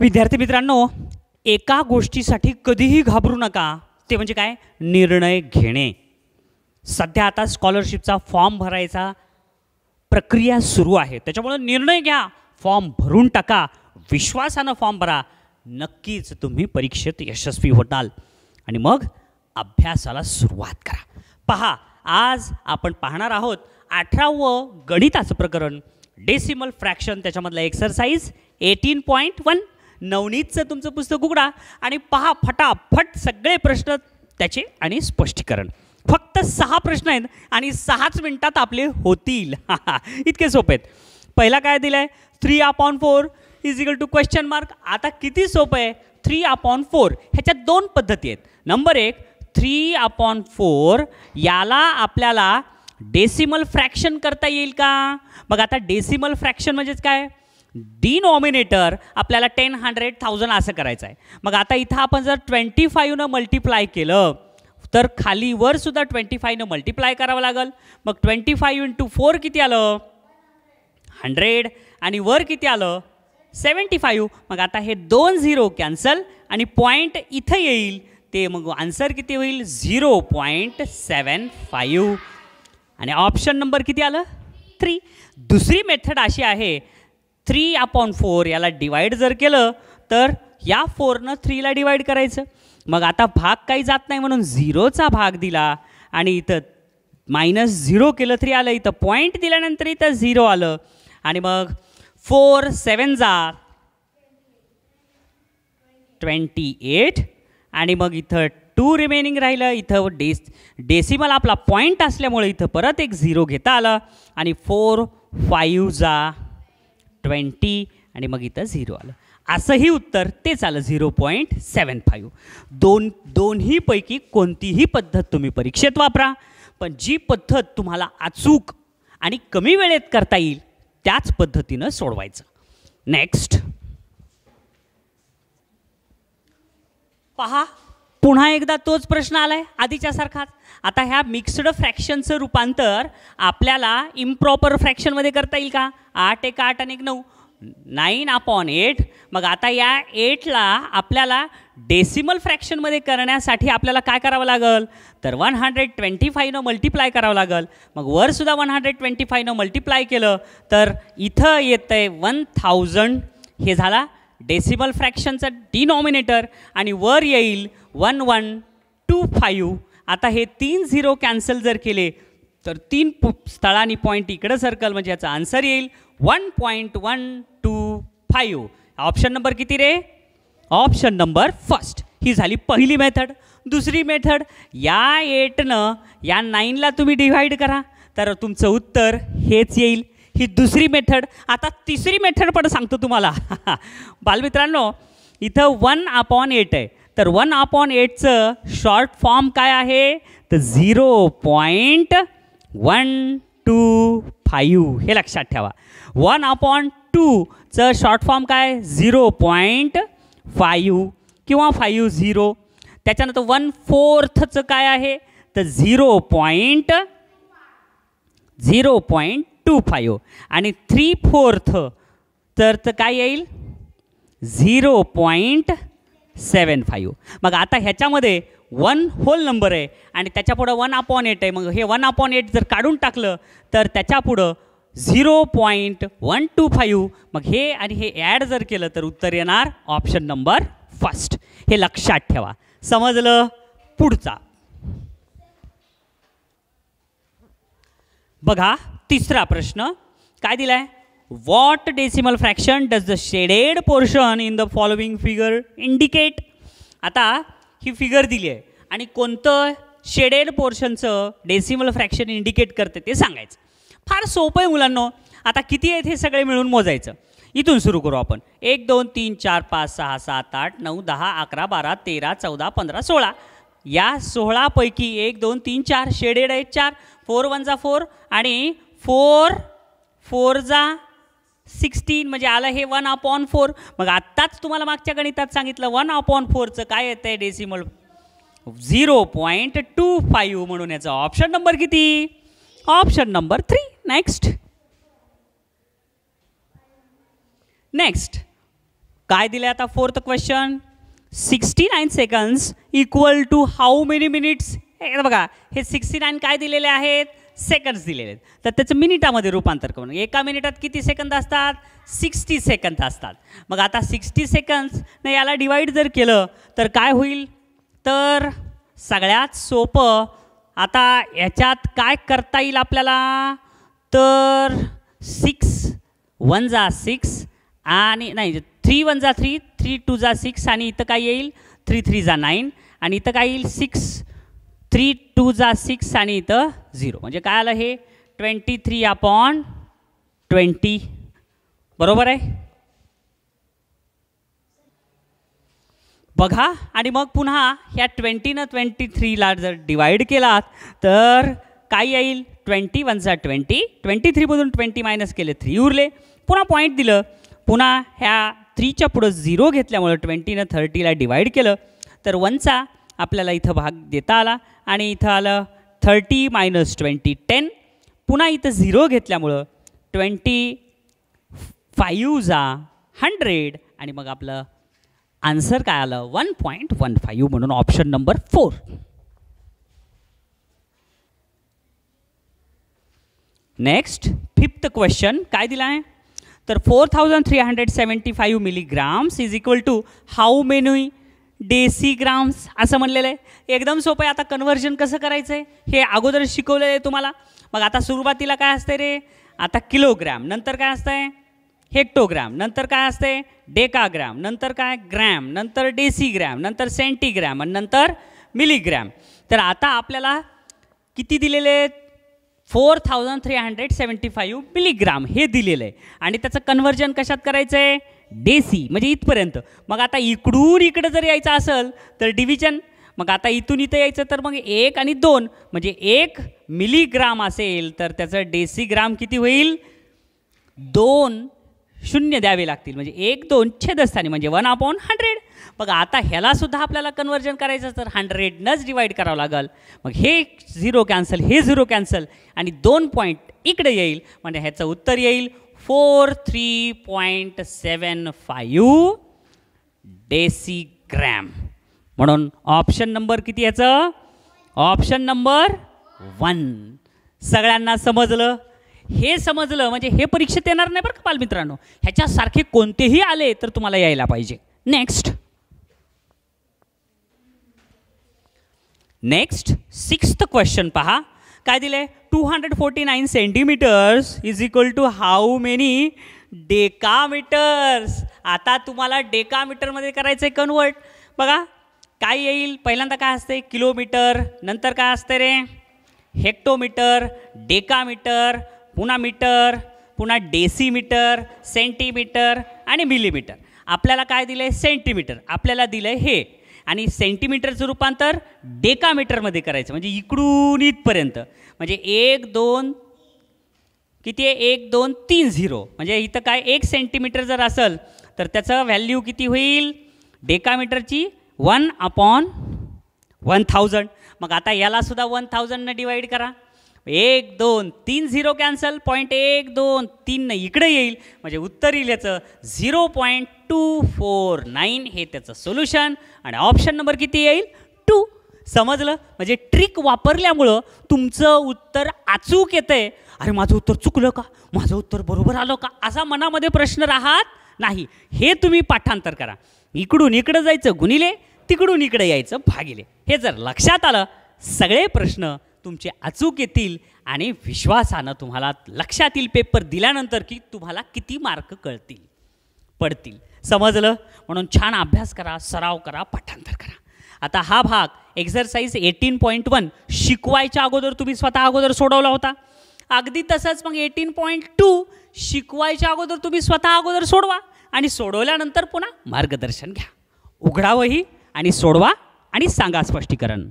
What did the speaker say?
विद्यार्थी मित्रांनो एका गोष्टीसाठी कधीही घाबरू नका ते म्हणजे काय निर्णय घेणे सध्या आता स्कॉलरशिपचा फॉर्म भरायचा प्रक्रिया सुरू आहे त्याच्यामुळं निर्णय घ्या फॉर्म भरून टाका विश्वासानं फॉर्म भरा नक्कीच तुम्ही परीक्षेत यशस्वी होताल आणि मग अभ्यासाला सुरुवात करा पहा आज आपण पाहणार आहोत अठरावं गणिताचं प्रकरण डेसिमल फ्रॅक्शन त्याच्यामधला एक्सरसाइज एटीन पॉईंट वन नवनीतचं तुमचं पुस्तक उघडा आणि पहा फटाफट सगळे प्रश्न त्याचे आणि स्पष्टीकरण फक्त सहा प्रश्न आहेत आणि सहाच मिनटात आपले होतील इतके सोपे आहेत पहिला काय दिलं आहे three upon four is equal to question mark आता किती सोपं आहे थ्री अपॉन फोर ह्याच्यात दोन पद्धती आहेत नंबर एक थ्री अपॉन फोर याला आपल्याला डेसिमल फ्रॅक्शन करता येईल का मग आता डेसिमल फ्रॅक्शन म्हणजेच काय डिनॉमिनेटर आपल्याला टेन हंड्रेड थाउजंड असं करायचं आहे मग आता इथं आपण जर ट्वेंटी फाईव्हनं मल्टिप्लाय केलं तर खालीवर सुद्धा ट्वेंटी फायनं मल्टिप्लाय करावं लागेल मग ट्वेंटी फाईव्ह इंटू फोर किती आलं हंड्रेड आणि वर किती आलं सेवन्टी फाईव्ह मग आता हे दोन झिरो कॅन्सल आणि पॉईंट इथं येईल ते मग आन्सर किती होईल झिरो पॉईंट सेवन फाईव्ह आणि ऑप्शन नंबर किती आलं थ्री दुसरी मेथड अशी आहे थ्री अपॉन फोर याला डिवाईड जर केलं तर या फोरनं थ्रीला डिवाईड करायचं मग आता भाग काही जात नाही म्हणून झिरोचा भाग दिला आणि इथं मायनस झिरो केलं थ्री आलं इथं पॉईंट दिल्यानंतर इथं झिरो आलं आणि मग फोर सेवन जा ट्वेंटी एट आणि मग इथं टू रिमेनिंग राहिलं इथं डेस डेसिमल आपला पॉईंट असल्यामुळे इथं परत एक झिरो घेता आलं आणि फोर फाईव्ह जा ट्वेंटी आणि मग इथं झिरो आलं असंही उत्तर तेच आलं झिरो पॉईंट सेवन फाईव्ह दोन दोन्हीपैकी कोणतीही पद्धत तुम्ही परीक्षेत वापरा पण जी पद्धत तुम्हाला अचूक आणि कमी वेळेत करता येईल त्याच पद्धतीनं सोडवायचं नेक्स्ट पहा पुन्हा एकदा तोच प्रश्न आला आहे आधीच्यासारखाच आता ह्या मिक्स्ड फ्रॅक्शनचं रूपांतर आपल्याला इम्प्रॉपर फ्रॅक्शनमध्ये करता येईल का आठ एक आठ आणि एक नऊ नाईन अपॉन एट मग आता या एटला आपल्याला डेसिमल फ्रॅक्शनमध्ये करण्यासाठी आपल्याला काय करावं लागेल तर वन हंड्रेड ट्वेंटी फायनं मल्टिप्लाय करावं लागेल मग वरसुद्धा वन हंड्रेड ट्वेंटी फायनं मल्टिप्लाय केलं तर इथं येतं आहे वन थाउजंड हे झाला डेसिमल फ्रॅक्शनचा डिनॉमिनेटर आणि वर येईल वन वन टू फाईव्ह आता हे तीन झिरो कॅन्सल जर केले तर तीन पु स्थळांनी पॉईंट इकडं सर्कल म्हणजे याचा आन्सर येईल one point one two five option number किती रे ऑप्शन नंबर फर्स्ट ही झाली पहिली मेथड दुसरी मेथड या एटनं या नाईनला तुम्ही डिव्हाइड करा तर तुमचं उत्तर हेच येईल ही दुसरी मेथड आता तिसरी मेथड पण सांगतो तुम्हाला बालमित्रांनो इथं वन अपॉन एट आहे तर वन अपॉन एटचं शॉर्ट फॉर्म काय आहे तर zero point one two five हे लक्षात ठेवा वन अपॉन टूचं शॉर्ट फॉर्म काय झिरो पॉईंट फाईव्ह किंवा फाईव्ह झिरो त्याच्यानंतर वन फोर्थचं काय आहे तर zero point zero point two five आणि थ्री फोर्थ तर काय येईल झिरो पॉईंट सेवन फाईव्ह मग आता ह्याच्यामध्ये वन होल नंबर आहे आणि त्याच्यापुढं वन अपॉन एट आहे मग हे वन अपॉन एट जर काढून टाकलं तर त्याच्यापुढं zero point one two five मग हे आणि हे ॲड जर केलं तर उत्तर येणार ऑप्शन नंबर फर्स्ट हे लक्षात ठेवा समजलं पुढचा बघा तिसरा प्रश्न काय दिला आहे what decimal fraction does the shaded portion in the following figure indicate आता ही फिगर दिली आहे आणि कोणतं शेडेड पोर्शनचं डेसिमल फ्रॅक्शन इंडिकेट करते ते सांगायचं फार सोपं आहे मुलांनो आता किती आहेत हे सगळे मिळून मोजायचं इथून सुरू करू आपण एक दोन तीन चार पाच सहा सात आठ नऊ दहा अकरा बारा तेरा चौदा पंधरा सोळा या सोळापैकी एक दोन तीन चार शेडेड आहेत चार फोर जा फोर आणि फोर फोर जा सिक्स्टीन म्हणजे आलं हे वन अपॉन फोर मग आत्ताच तुम्हाला मागच्या गणितात सांगितलं वन अपॉन फोरचं काय येतं आहे decimal zero point two five म्हणून याचा ऑप्शन नंबर किती option number three next next काय दिलं आता fourth question sixty nine seconds equal to how many minutes हे बघा हे सिक्स्टी नाईन काय दिलेले आहेत सेकंड्स दिलेले आहेत तर त्याचं मिनिटामध्ये रूपांतर करून एका मिनिटात किती सेकंद असतात सिक्स्टी सेकंद असतात मग आता सिक्स्टी सेकंड्सनं याला डिवाईड जर केलं तर काय होईल तर सगळ्यात सोपं आता याच्यात काय करता येईल आपल्याला तर सिक्स वन जा सिक्स आणि नाही थ्री वन जा थ्री थ्री टू जा सिक्स आणि इथं काय येईल थ्री थ्री जा नाईन आणि इथं काय येईल सिक्स थ्री टू जा सिक्स आणि इथं झिरो म्हणजे काय आलं हे ट्वेंटी थ्री अपॉन ट्वेंटी बरोबर आहे बघा आणि मग पुन्हा ह्या ट्वेंटीनं ट्वेंटी थ्रीला जर डिवाईड केलात तर काय येईल ट्वेंटी वन वनचा ट्वेंटी ट्वेंटी थ्रीमधून ट्वेंटी मायनस केले थ्री उरले पुन्हा पॉईंट दिलं पुन्हा ह्या थ्रीच्या पुढं झिरो घेतल्यामुळं ट्वेंटीनं थर्टीला डिवाईड केलं तर वनचा आपल्याला इथं भाग देता आला आणि इथं आलं थर्टी मायनस ट्वेंटी टेन पुन्हा इथं झिरो घेतल्यामुळं ट्वेंटी फाईव्ह जा हंड्रेड आणि मग आपलं आन्सर काय आलं वन पॉईंट वन फाईव्ह म्हणून option number four next fifth question काय दिला आहे तर four thousand three hundred seventy five milligrams is equal to how many grams असं म्हणलेलं आहे एकदम सोपं आहे आता कन्व्हर्जन कसं करायचं आहे हे अगोदर शिकवलेलं आहे तुम्हाला मग आता सुरुवातीला काय असते रे आता किलोग्रॅम नंतर काय आहे हेक्टोग्रॅम नंतर काय असते डेकाग्रॅम नंतर काय ग्रॅम नंतर ग्रॅम नंतर सेंटीग्रॅम आणि नंतर मिलीग्रॅम तर आता आपल्याला किती दिलेले आहेत four thousand three hundred seventy five milligram हे दिलेलं आहे आणि त्याचं कन्वर्जन कशात करायचं आहे डेसी म्हणजे इथपर्यंत मग आता इकडून इकडं जर यायचं असेल तर डिव्हिजन मग आता इथून इथं यायचं तर मग एक आणि दोन म्हणजे एक मिलीग्राम असेल तर त्याचं डेसीग्राम किती होईल दोन शून्य द्यावे लागतील म्हणजे एक दोन छेदस्थानी म्हणजे वन अपॉन हंड्रेड मग आता ह्यालासुद्धा आपल्याला कन्वर्जन करायचं तर हंड्रेडनंच डिवाईड करावं लागेल मग हे झिरो कॅन्सल हे झिरो कॅन्सल आणि दोन पॉईंट इकडे येईल म्हणजे ह्याचं उत्तर येईल four three point seven five gram म्हणून ऑप्शन नंबर किती याचं ऑप्शन नंबर वन सगळ्यांना समजलं हे समजलं म्हणजे हे परीक्षेत येणार नाही बरं का बालमित्रांनो ह्याच्यासारखे कोणतेही आले तर तुम्हाला यायला पाहिजे नेक्स्ट नेक्स्ट सिक्स्थ क्वेश्चन पहा काय दिलं आहे two hundred forty nine centimetres is equal to how many decametres आता तुम्हाला डेकामीटरमध्ये करायचं आहे कन्वर्ट बघा काय येईल पहिल्यांदा काय असते किलोमीटर नंतर काय असते रे हेक्टोमीटर डेकामीटर पुन्हा मीटर पुन्हा डेसीमीटर सेंटीमीटर आणि मिलीमीटर आपल्याला काय दिलं आहे सेंटीमीटर आपल्याला दिलं आहे हे आणि सेंटीमीटरचं रूपांतर डेकामीटरमध्ये करायचं म्हणजे इकडून इथपर्यंत म्हणजे एक दोन किती आहे एक दोन तीन झिरो म्हणजे इथं काय एक सेंटीमीटर जर असेल तर त्याचं व्हॅल्यू किती होईल डेकामीटरची वन अपॉन वन थाउजंड मग आता यालासुद्धा वन थाउजंडनं डिवाईड करा एक दोन तीन झिरो कॅन्सल पॉईंट एक दोन तीननं इकडे येईल म्हणजे उत्तर येईल याचं zero point two four nine हे त्याचं सोल्युशन आणि ऑप्शन नंबर किती येईल टू समजलं म्हणजे ट्रिक वापरल्यामुळं तुमचं उत्तर अचूक आहे अरे माझं उत्तर चुकलं का माझं उत्तर बरोबर आलं का असा मनामध्ये प्रश्न राहत नाही हे तुम्ही पाठांतर करा इकडून इकडं जायचं गुणिले तिकडून इकडे यायचं भागिले हे जर लक्षात आलं सगळे प्रश्न तुमचे अचूक येतील आणि विश्वासानं तुम्हाला लक्षात येईल पेपर दिल्यानंतर की तुम्हाला किती मार्क कळतील पडतील समजलं म्हणून छान अभ्यास करा सराव करा पाठांतर करा आता हा भाग एक्झरसाईज एटीन पॉईंट वन शिकवायच्या अगोदर तुम्ही स्वतः अगोदर सोडवला होता अगदी तसंच मग एटीन पॉईंट टू शिकवायच्या अगोदर तुम्ही स्वतः अगोदर सोडवा आणि सोडवल्यानंतर पुन्हा मार्गदर्शन घ्या उघडावंही आणि सोडवा आणि सांगा स्पष्टीकरण